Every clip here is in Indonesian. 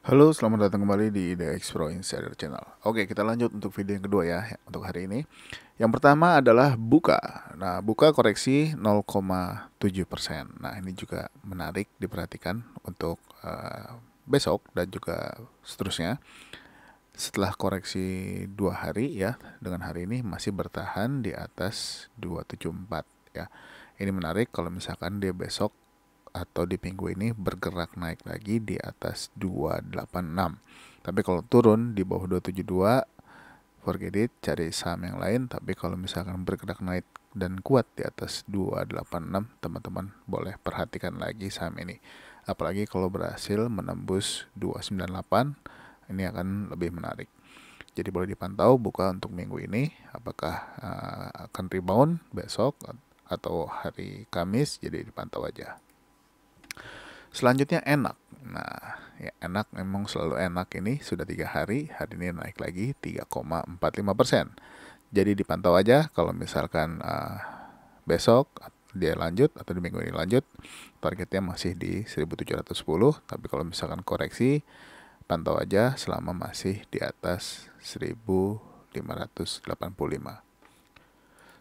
Halo, selamat datang kembali di The Expro Insider Channel. Oke, kita lanjut untuk video yang kedua ya untuk hari ini. Yang pertama adalah buka. Nah, buka koreksi 0,7 persen. Nah, ini juga menarik diperhatikan untuk uh, besok dan juga seterusnya. Setelah koreksi dua hari ya, dengan hari ini masih bertahan di atas 274 ya. Ini menarik kalau misalkan dia besok atau di minggu ini bergerak naik lagi di atas 286. Tapi kalau turun di bawah 272 forget it, cari saham yang lain. Tapi kalau misalkan bergerak naik dan kuat di atas 286, teman-teman boleh perhatikan lagi saham ini. Apalagi kalau berhasil menembus 298, ini akan lebih menarik. Jadi boleh dipantau buka untuk minggu ini apakah uh, akan rebound besok atau hari Kamis jadi dipantau aja. Selanjutnya enak. Nah, ya enak memang selalu enak ini sudah tiga hari, hari ini naik lagi 3,45 persen. Jadi dipantau aja kalau misalkan uh, besok dia lanjut atau di minggu ini lanjut, targetnya masih di 1710, tapi kalau misalkan koreksi pantau aja selama masih di atas 1585.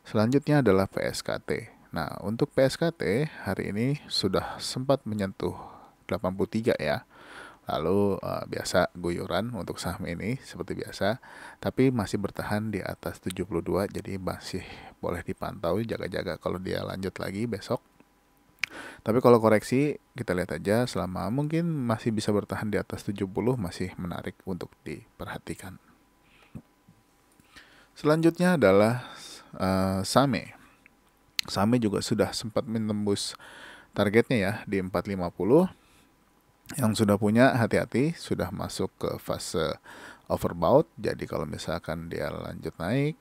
Selanjutnya adalah PSKT. Nah, untuk PSKT hari ini sudah sempat menyentuh 83 ya. Lalu uh, biasa guyuran untuk saham ini seperti biasa, tapi masih bertahan di atas 72 jadi masih boleh dipantau jaga-jaga kalau dia lanjut lagi besok. Tapi kalau koreksi kita lihat aja selama mungkin masih bisa bertahan di atas 70 masih menarik untuk diperhatikan. Selanjutnya adalah uh, Same. Sami juga sudah sempat menembus targetnya ya di 450. Yang sudah punya hati-hati, sudah masuk ke fase overbought. Jadi kalau misalkan dia lanjut naik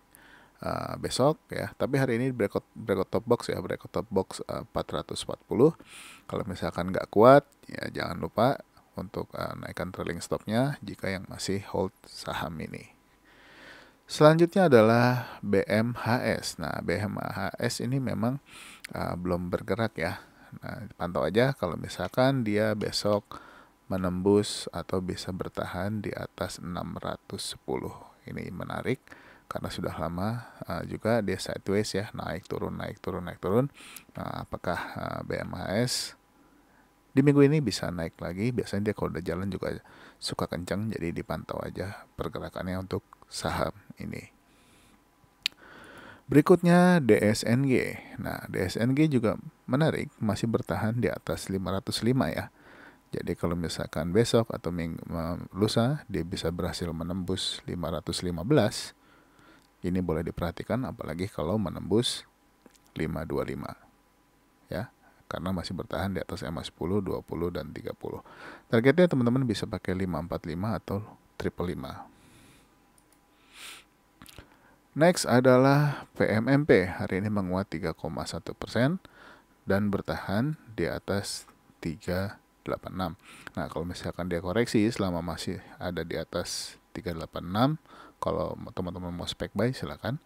uh, besok ya, tapi hari ini breakout breakout top box ya, breakout top box eh, uh, 440. Kalau misalkan nggak kuat, ya jangan lupa untuk uh, naikkan trailing stopnya jika yang masih hold saham ini. Selanjutnya adalah BMHS. Nah, BMHS ini memang uh, belum bergerak ya. Nah, pantau aja kalau misalkan dia besok menembus atau bisa bertahan di atas 610. Ini menarik karena sudah lama uh, juga dia sideways ya, naik turun naik turun naik turun. Nah, apakah uh, ah, BMHS di minggu ini bisa naik lagi? Biasanya dia kalau udah jalan juga suka kencang jadi dipantau aja pergerakannya untuk saham ini. Berikutnya DSNG. Nah, DSNG juga menarik, masih bertahan di atas 505 ya. Jadi kalau misalkan besok atau minggu, lusa dia bisa berhasil menembus 515, ini boleh diperhatikan apalagi kalau menembus 525. Ya, karena masih bertahan di atas EMA 10, 20, dan 30. Targetnya teman-teman bisa pakai 545 atau triple 5. Next adalah PMMP, hari ini menguat 3,1 persen dan bertahan di atas 386. Nah, kalau misalkan dia koreksi selama masih ada di atas 386, kalau teman-teman mau spek buy silakan.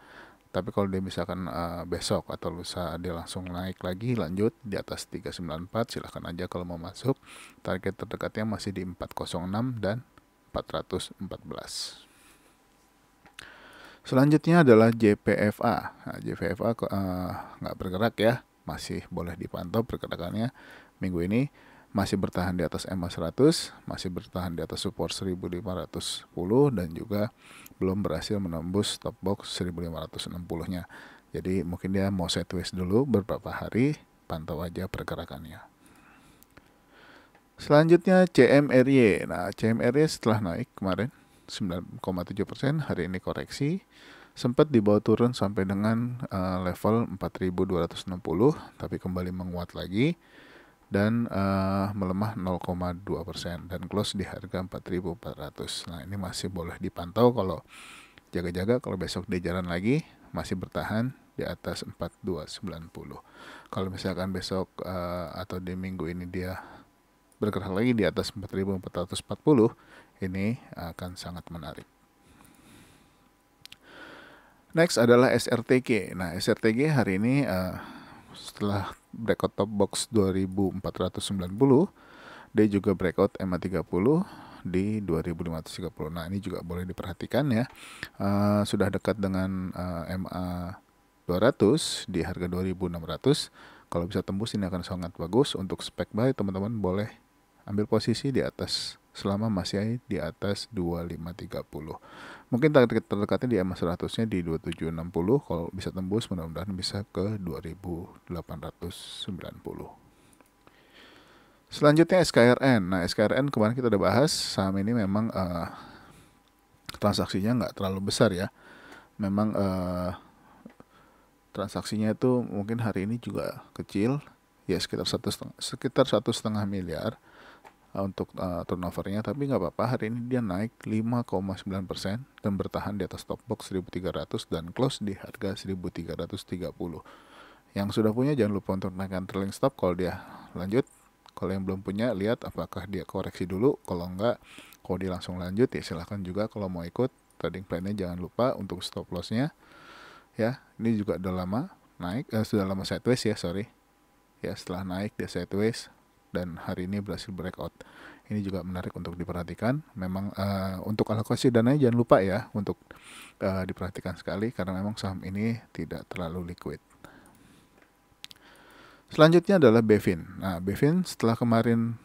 Tapi kalau dia misalkan uh, besok atau lusa dia langsung naik lagi lanjut di atas 394 silakan aja kalau mau masuk. Target terdekatnya masih di 406 dan 414. Selanjutnya adalah JPFA. Nah, JPFA eh, nggak uh, bergerak ya, masih boleh dipantau pergerakannya minggu ini masih bertahan di atas ma 100, masih bertahan di atas support 1510 dan juga belum berhasil menembus top box 1560-nya. Jadi mungkin dia mau sideways dulu beberapa hari, pantau aja pergerakannya. Selanjutnya CMRY. Nah, CMRY setelah naik kemarin 9,7 persen, hari ini koreksi. Sempat dibawa turun sampai dengan uh, level 4.260, tapi kembali menguat lagi dan uh, melemah 0,2 persen dan close di harga 4.400. Nah ini masih boleh dipantau kalau jaga-jaga kalau besok dia jalan lagi masih bertahan di atas 4290. Kalau misalkan besok uh, atau di minggu ini dia bergerak lagi di atas 4440, ini akan sangat menarik. Next adalah SRTG. Nah, SRTG hari ini uh, setelah breakout top box 2490, dia juga breakout MA30 di 2530. Nah, ini juga boleh diperhatikan ya. Uh, sudah dekat dengan uh, MA 200 di harga 2600. Kalau bisa tembus ini akan sangat bagus untuk spek buy teman-teman boleh ambil posisi di atas selama masih di atas 2530. Mungkin target terdekatnya di EMA 100-nya di 2760, kalau bisa tembus mudah-mudahan bisa ke 2890. Selanjutnya SKRN. Nah, SKRN kemarin kita udah bahas, saham ini memang uh, transaksinya nggak terlalu besar ya. Memang uh, transaksinya itu mungkin hari ini juga kecil, ya sekitar satu sekitar satu setengah miliar Eh, untuk uh, turnovernya tapi nggak apa-apa hari ini dia naik 5,9% dan bertahan di atas top box 1300 dan close di harga 1330 yang sudah punya jangan lupa untuk naikkan trailing stop kalau dia lanjut kalau yang belum punya lihat apakah dia koreksi dulu kalau nggak kalau dia langsung lanjut ya silahkan juga kalau mau ikut trading plannya jangan lupa untuk stop lossnya ya ini juga udah lama naik eh, sudah lama sideways ya sorry ya setelah naik dia sideways dan hari ini berhasil breakout. Ini juga menarik untuk diperhatikan. Memang uh, untuk alokasi dana jangan lupa ya untuk uh, diperhatikan sekali karena memang saham ini tidak terlalu liquid. Selanjutnya adalah Bevin. Nah, Bevin setelah kemarin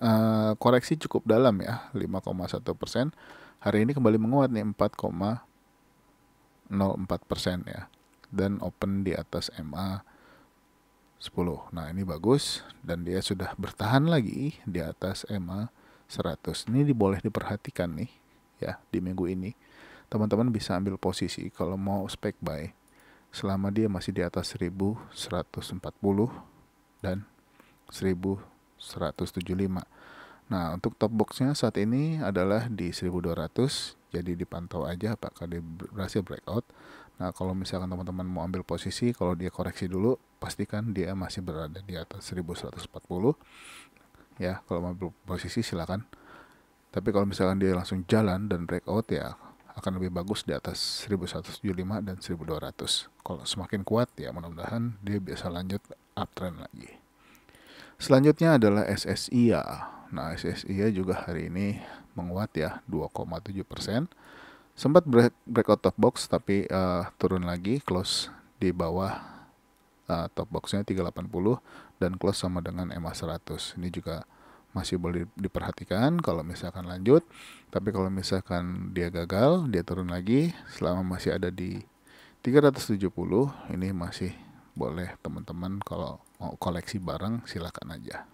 uh, koreksi cukup dalam ya, 5,1 persen. Hari ini kembali menguat nih 4,04 persen ya, dan open di atas MA 10. Nah, ini bagus dan dia sudah bertahan lagi di atas EMA 100. Ini diboleh diperhatikan nih ya di minggu ini. Teman-teman bisa ambil posisi kalau mau spek buy selama dia masih di atas 1140 dan 1175. Nah, untuk top boxnya saat ini adalah di 1200 jadi dipantau aja apakah dia berhasil breakout. Nah, kalau misalkan teman-teman mau ambil posisi kalau dia koreksi dulu pastikan dia masih berada di atas 1140 ya kalau mau posisi silakan tapi kalau misalkan dia langsung jalan dan breakout ya akan lebih bagus di atas 1175 dan 1200 kalau semakin kuat ya mudah-mudahan dia bisa lanjut uptrend lagi selanjutnya adalah ssi ya nah ssi ya juga hari ini menguat ya 2,7 persen sempat break, break out box tapi uh, turun lagi close di bawah uh, top boxnya 380 dan close sama dengan e MA100 ini juga masih boleh diperhatikan kalau misalkan lanjut tapi kalau misalkan dia gagal dia turun lagi selama masih ada di 370 ini masih boleh teman-teman kalau mau koleksi barang silakan aja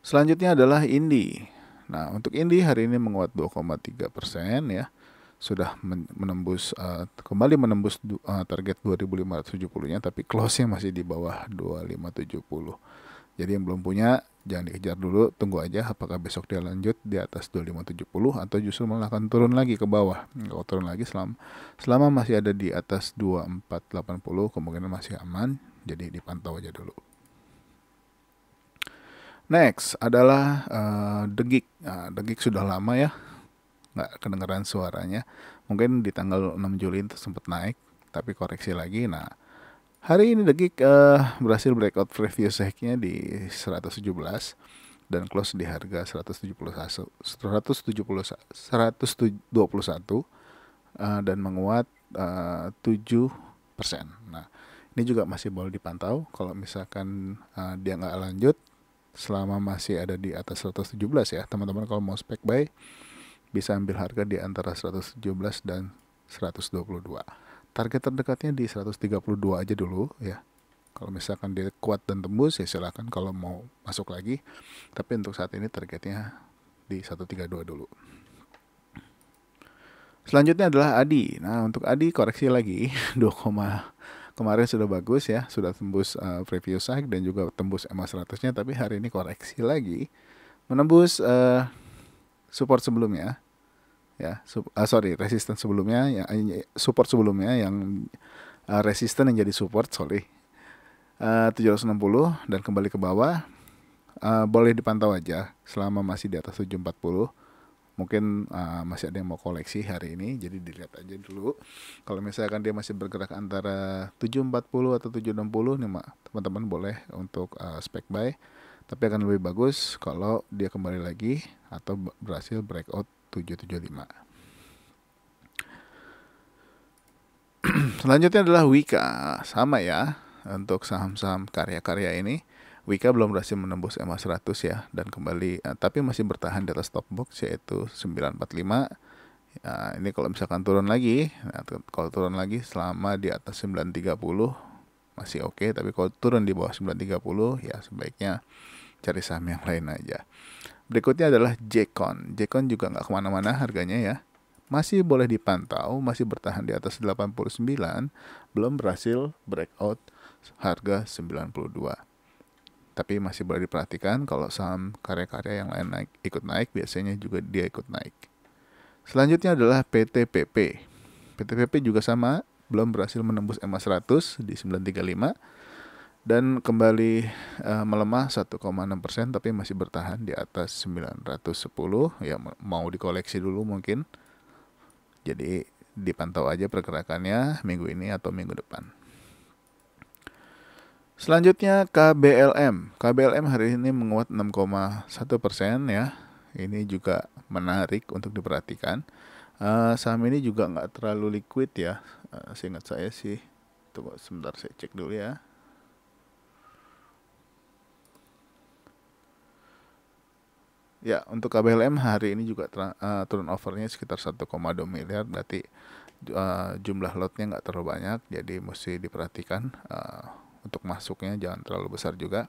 selanjutnya adalah Indi nah untuk Indi hari ini menguat 2,3 persen ya sudah menembus uh, kembali menembus uh, target 2570-nya tapi close-nya masih di bawah 2570. Jadi yang belum punya jangan dikejar dulu, tunggu aja apakah besok dia lanjut di atas 2570 atau justru malah akan turun lagi ke bawah. Kalau turun lagi selama selama masih ada di atas 2480 kemungkinan masih aman, jadi dipantau aja dulu. Next adalah uh, eh, degik. Nah, degik sudah lama ya nggak kedengeran suaranya mungkin di tanggal 6 Juli itu sempat naik tapi koreksi lagi nah hari ini The Geek uh, berhasil breakout previous high-nya di 117 dan close di harga 171 170 121 uh, dan menguat eh, uh, 7%. Nah, ini juga masih boleh dipantau kalau misalkan uh, dia nggak lanjut selama masih ada di atas 117 ya teman-teman kalau mau spek buy bisa ambil harga di antara 117 dan 122. Target terdekatnya di 132 aja dulu ya. Kalau misalkan dia kuat dan tembus ya silakan kalau mau masuk lagi. Tapi untuk saat ini targetnya di 132 dulu. Selanjutnya adalah Adi. Nah, untuk Adi koreksi lagi 2, kemarin sudah bagus ya, sudah tembus uh, eh, previous high dan juga tembus MA 100-nya tapi hari ini koreksi lagi menembus uh, support sebelumnya ya sub, uh, ah, sorry resisten sebelumnya yang eh, support sebelumnya yang uh, resisten yang jadi support sorry ah, uh, 760 dan kembali ke bawah uh, boleh dipantau aja selama masih di atas 740 mungkin uh, masih ada yang mau koleksi hari ini jadi dilihat aja dulu kalau misalkan dia masih bergerak antara 740 atau 760 nih mak teman-teman boleh untuk uh, spec buy tapi akan lebih bagus kalau dia kembali lagi atau berhasil breakout 775. Selanjutnya adalah Wika, sama ya untuk saham-saham karya-karya ini. Wika belum berhasil menembus ma 100 ya dan kembali uh, tapi masih bertahan di atas top box yaitu 945. Ya, ini kalau misalkan turun lagi, nah, kalau turun lagi selama di atas 930 masih oke, okay, tapi kalau turun di bawah 930 ya sebaiknya cari saham yang lain aja. Berikutnya adalah Jekon. Jekon juga nggak kemana-mana harganya ya. Masih boleh dipantau, masih bertahan di atas 89, belum berhasil breakout harga 92. Tapi masih boleh diperhatikan kalau saham karya-karya yang lain naik, ikut naik, biasanya juga dia ikut naik. Selanjutnya adalah PTPP. PTPP juga sama, belum berhasil menembus ma 100 di 935 dan kembali uh, melemah 1,6 persen tapi masih bertahan di atas 910 ya mau dikoleksi dulu mungkin jadi dipantau aja pergerakannya minggu ini atau minggu depan selanjutnya KBLM KBLM hari ini menguat 6,1 persen ya ini juga menarik untuk diperhatikan uh, saham ini juga nggak terlalu liquid ya uh, seingat saya sih tunggu sebentar saya cek dulu ya Ya, untuk KBLM hari ini juga uh, eh, turnovernya sekitar 1,2 miliar, berarti uh, jumlah lotnya nggak terlalu banyak, jadi mesti diperhatikan uh, untuk masuknya jangan terlalu besar juga.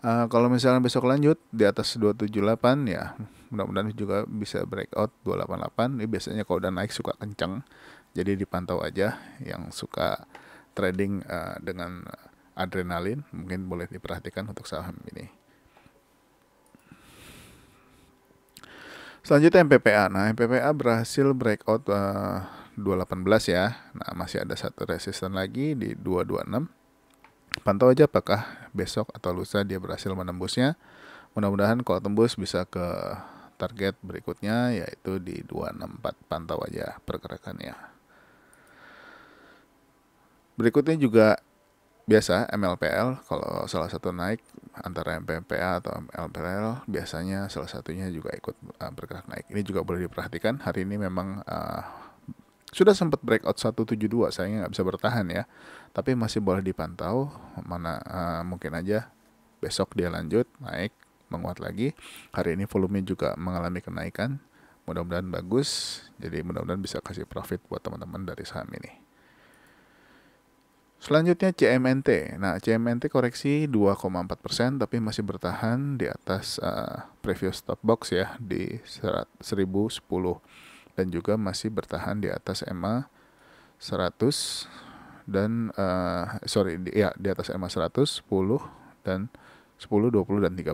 Uh, kalau misalnya besok lanjut di atas 278 ya, mudah-mudahan juga bisa breakout 288. Ini biasanya kalau udah naik suka kencang, jadi dipantau aja yang suka trading uh, dengan adrenalin mungkin boleh diperhatikan untuk saham ini. Selanjutnya MPPA. Nah, MPPA berhasil breakout uh, eh, 218 ya. Nah, masih ada satu resisten lagi di 226. Pantau aja apakah besok atau lusa dia berhasil menembusnya. Mudah-mudahan kalau tembus bisa ke target berikutnya yaitu di 264. Pantau aja pergerakannya. Berikutnya juga biasa MLPL kalau salah satu naik antara MPPA atau MLPL biasanya salah satunya juga ikut uh, bergerak naik. Ini juga boleh diperhatikan. Hari ini memang uh, sudah sempat breakout 172 saya nggak bisa bertahan ya. Tapi masih boleh dipantau mana uh, mungkin aja besok dia lanjut naik menguat lagi. Hari ini volume juga mengalami kenaikan. Mudah-mudahan bagus. Jadi mudah-mudahan bisa kasih profit buat teman-teman dari saham ini. Selanjutnya CMNT. Nah, CMNT koreksi 2,4% tapi masih bertahan di atas uh, eh, previous stop box ya di 1010 dan juga masih bertahan di atas EMA 100 dan uh, sorry di, ya di atas EMA 110 dan 10, 20 dan 30.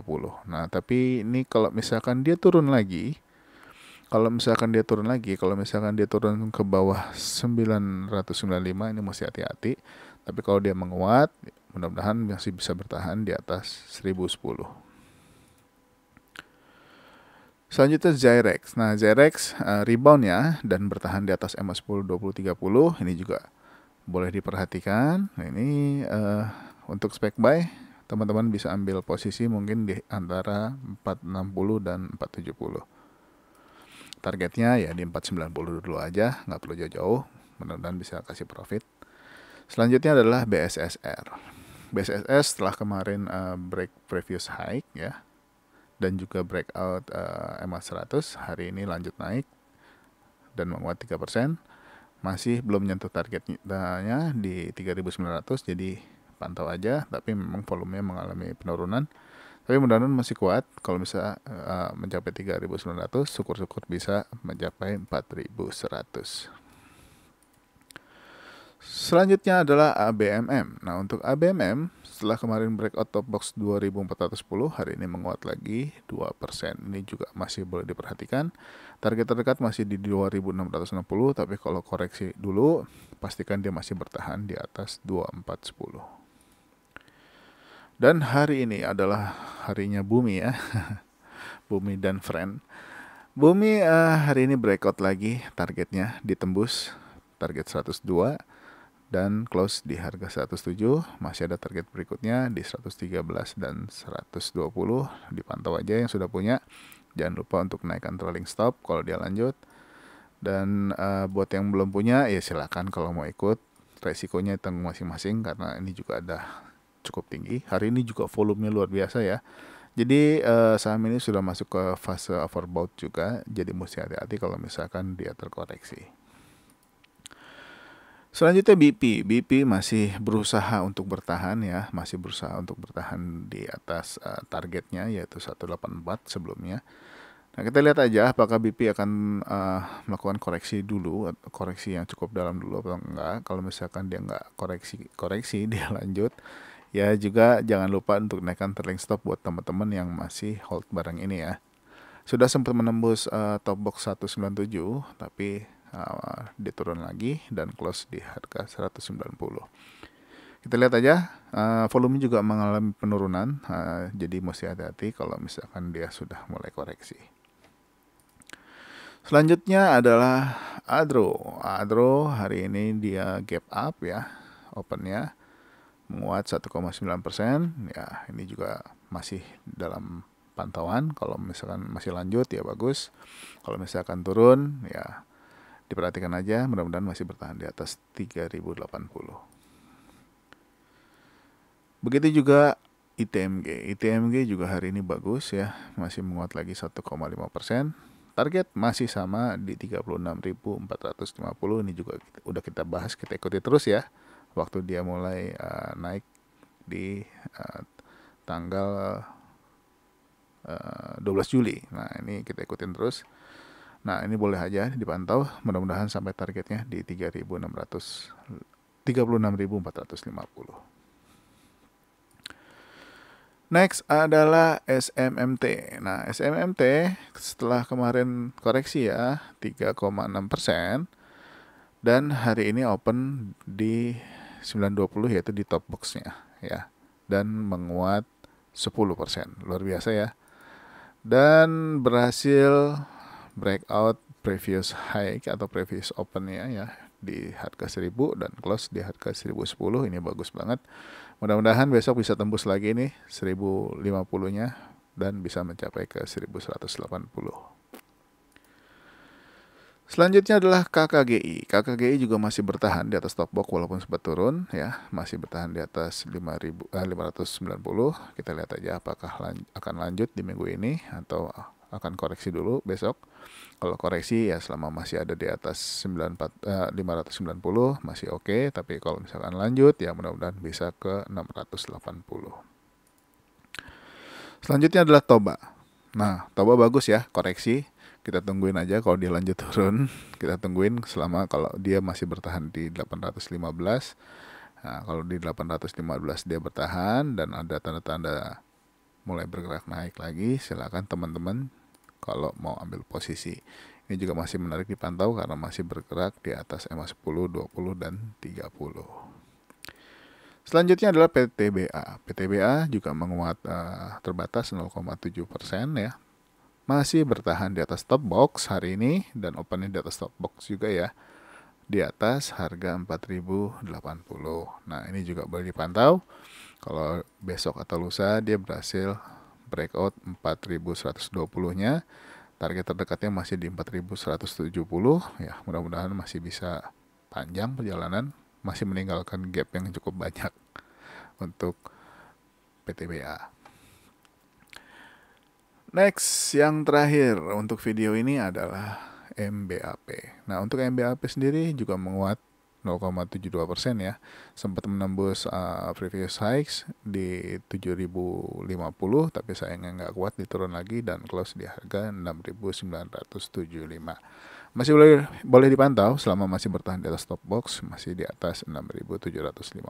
Nah, tapi ini kalau misalkan dia turun lagi kalau misalkan dia turun lagi, kalau misalkan dia turun ke bawah 995 ini mesti hati-hati tapi kalau dia menguat, mudah-mudahan masih bisa bertahan di atas 1010. Selanjutnya Zyrex. Nah, Zyrex uh, eh, reboundnya dan bertahan di atas ma 10 20 30 ini juga boleh diperhatikan. Nah, ini uh, untuk spec buy teman-teman bisa ambil posisi mungkin di antara 460 dan 470. Targetnya ya di 490 dulu aja, nggak perlu jauh-jauh. Mudah-mudahan bisa kasih profit. Selanjutnya adalah BSSR. BSSR setelah kemarin uh, break previous high ya dan juga breakout uh, MA 100 hari ini lanjut naik dan menguat 3%. Masih belum menyentuh targetnya di 3900 jadi pantau aja tapi memang volumenya mengalami penurunan. Tapi mudah-mudahan masih kuat kalau bisa uh, mencapai 3900, syukur-syukur bisa mencapai 4100. Selanjutnya adalah ABMM. Nah, untuk ABMM, setelah kemarin breakout top box 2410, hari ini menguat lagi 2%. Ini juga masih boleh diperhatikan. Target terdekat masih di 2660, tapi kalau koreksi dulu, pastikan dia masih bertahan di atas 2410. Dan hari ini adalah harinya bumi ya. bumi dan friend. Bumi uh, hari ini breakout lagi targetnya ditembus target 102 dan close di harga 107 masih ada target berikutnya di 113 dan 120 dipantau aja yang sudah punya jangan lupa untuk naikkan trailing stop kalau dia lanjut dan uh, buat yang belum punya ya silakan kalau mau ikut resikonya tanggung masing-masing karena ini juga ada cukup tinggi hari ini juga volumenya luar biasa ya jadi uh, saham ini sudah masuk ke fase overbought juga, jadi mesti hati-hati kalau misalkan dia terkoreksi. Selanjutnya BP, BP masih berusaha untuk bertahan ya, masih berusaha untuk bertahan di atas uh, targetnya yaitu 184 sebelumnya. Nah, kita lihat aja apakah BP akan uh, melakukan koreksi dulu, koreksi yang cukup dalam dulu atau enggak. Kalau misalkan dia enggak koreksi koreksi dia lanjut. Ya juga jangan lupa untuk naikkan trailing stop buat teman-teman yang masih hold barang ini ya. Sudah sempat menembus uh, top box 197 tapi uh, diturun lagi dan close di harga 190 kita lihat aja uh, volume juga mengalami penurunan uh, jadi mesti hati-hati kalau misalkan dia sudah mulai koreksi selanjutnya adalah Adro Adro hari ini dia gap up ya opennya menguat 1,9 persen ya ini juga masih dalam pantauan kalau misalkan masih lanjut ya bagus kalau misalkan turun ya diperhatikan aja mudah-mudahan masih bertahan di atas 3080 begitu juga ITMG ITMG juga hari ini bagus ya masih menguat lagi 1,5 persen target masih sama di 36.450 ini juga udah kita bahas kita ikuti terus ya waktu dia mulai uh, naik di uh, tanggal uh, eh, 12 Juli nah ini kita ikutin terus Nah, ini boleh aja dipantau. Mudah-mudahan sampai targetnya di 3600 36.450. Next adalah SMMT. Nah, SMMT setelah kemarin koreksi ya 3,6 dan hari ini open di 920 yaitu di top boxnya ya dan menguat 10 luar biasa ya dan berhasil breakout previous high atau previous open ya, ya di harga 1000 dan close di harga 1010 ini bagus banget mudah-mudahan besok bisa tembus lagi nih 1050 nya dan bisa mencapai ke 1180 Selanjutnya adalah KKGI. KKGI juga masih bertahan di atas top box walaupun sempat turun ya, masih bertahan di atas 5000 eh, 590. Kita lihat aja apakah akan lanjut di minggu ini atau akan koreksi dulu besok. Kalau koreksi ya selama masih ada di atas 94 eh, 590 masih oke, okay, tapi kalau misalkan lanjut ya mudah-mudahan bisa ke 680. Selanjutnya adalah Toba. Nah, Toba bagus ya, koreksi. Kita tungguin aja kalau dia lanjut turun, kita tungguin selama kalau dia masih bertahan di 815. Nah, kalau di 815 dia bertahan dan ada tanda-tanda mulai bergerak naik lagi silakan teman-teman kalau mau ambil posisi ini juga masih menarik dipantau karena masih bergerak di atas EMA 10, 20, dan 30. Selanjutnya adalah PTBA. PTBA juga menguat uh, terbatas 0,7 persen ya. Masih bertahan di atas top box hari ini dan opennya di atas top box juga ya. Di atas harga 4080. Nah ini juga boleh dipantau. Kalau besok atau lusa dia berhasil breakout 4120-nya. Target terdekatnya masih di 4170. Ya, mudah-mudahan masih bisa panjang perjalanan, masih meninggalkan gap yang cukup banyak untuk PTBA. Next, yang terakhir untuk video ini adalah MBAP. Nah, untuk MBAP sendiri juga menguat 0,72 persen ya sempat menembus uh, previous highs di 7050 tapi sayangnya nggak kuat diturun lagi dan close di harga 6975 masih boleh boleh dipantau selama masih bertahan di atas stop box masih di atas 6750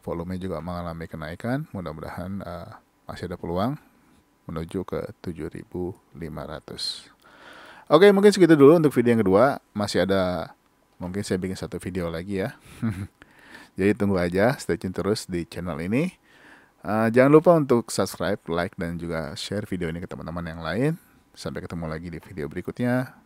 volume juga mengalami kenaikan mudah-mudahan uh, masih ada peluang menuju ke 7500 Oke mungkin segitu dulu untuk video yang kedua masih ada mungkin saya bikin satu video lagi ya. Jadi tunggu aja, stay tune terus di channel ini. Uh, jangan lupa untuk subscribe, like, dan juga share video ini ke teman-teman yang lain. Sampai ketemu lagi di video berikutnya.